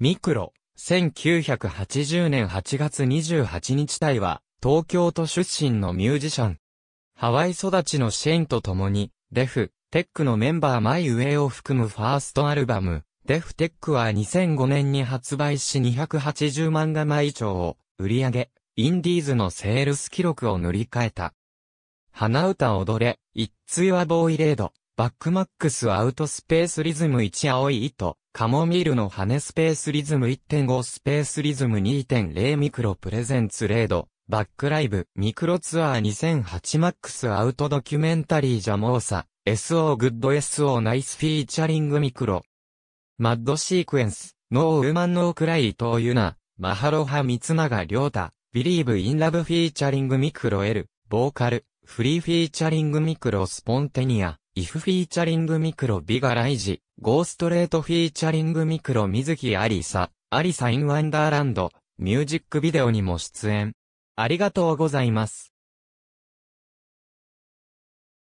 ミクロ、1980年8月28日隊は、東京都出身のミュージシャン。ハワイ育ちのシェインと共に、デフ、テックのメンバーマイウェイを含むファーストアルバム、デフテックは2005年に発売し280万画枚以上を売り上げ、インディーズのセールス記録を塗り替えた。花歌踊れ、一通はボーイ・レード。バックマックスアウトスペースリズム1青い糸、カモミールの羽スペースリズム1.5スペースリズム2.0ミクロプレゼンツレード、バックライブ、ミクロツアー2008マックスアウトドキュメンタリージャモーサ、SO グッド SO ナイスフィーチャリングミクロ。マッドシークエンス、ノーウーマンノークライトユナ、マハロハ三永良太、ビリーブインラブフィーチャリングミクロ L、ボーカル、フリーフィーチャリングミクロスポンテニア。イフフィーチャリングミクロビガライジ、ゴーストレートフィーチャリングミクロ水木アリサ、アリサインワンダーランド、ミュージックビデオにも出演。ありがとうございます。